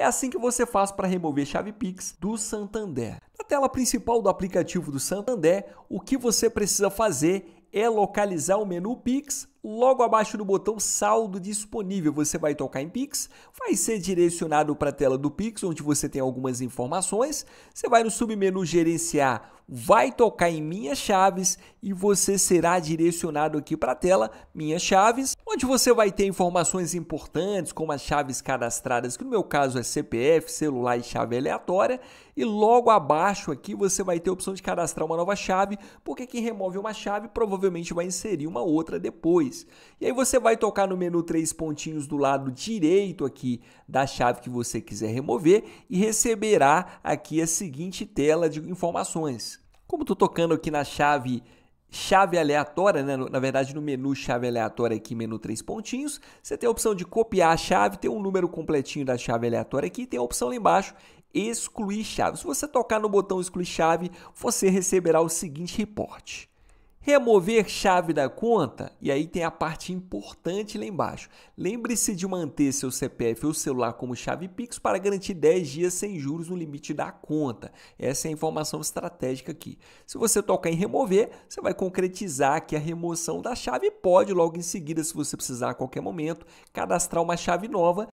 é assim que você faz para remover chave Pix do Santander. Na tela principal do aplicativo do Santander, o que você precisa fazer é localizar o menu Pix. Logo abaixo do botão saldo disponível, você vai tocar em Pix, vai ser direcionado para a tela do Pix, onde você tem algumas informações. Você vai no submenu gerenciar vai tocar em Minhas Chaves e você será direcionado aqui para a tela Minhas Chaves, onde você vai ter informações importantes como as chaves cadastradas, que no meu caso é CPF, celular e chave aleatória, e logo abaixo aqui você vai ter a opção de cadastrar uma nova chave, porque quem remove uma chave provavelmente vai inserir uma outra depois. E aí você vai tocar no menu três pontinhos do lado direito aqui da chave que você quiser remover e receberá aqui a seguinte tela de informações. Como estou tocando aqui na chave chave aleatória, né? na verdade no menu chave aleatória aqui, menu três pontinhos, você tem a opção de copiar a chave, tem um número completinho da chave aleatória aqui, tem a opção lá embaixo, excluir chave. Se você tocar no botão excluir chave, você receberá o seguinte reporte. Remover chave da conta, e aí tem a parte importante lá embaixo. Lembre-se de manter seu CPF ou celular como chave Pix para garantir 10 dias sem juros no limite da conta. Essa é a informação estratégica aqui. Se você tocar em remover, você vai concretizar que a remoção da chave pode logo em seguida, se você precisar a qualquer momento, cadastrar uma chave nova